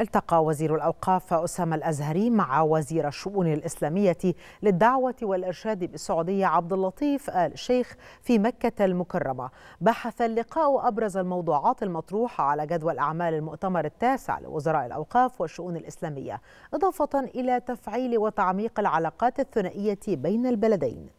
التقى وزير الأوقاف أسامة الأزهري مع وزير الشؤون الإسلامية للدعوة والإرشاد بالسعودية عبد اللطيف آل الشيخ في مكة المكرمة بحث اللقاء أبرز الموضوعات المطروحة على جدول أعمال المؤتمر التاسع لوزراء الأوقاف والشؤون الإسلامية إضافة إلى تفعيل وتعميق العلاقات الثنائية بين البلدين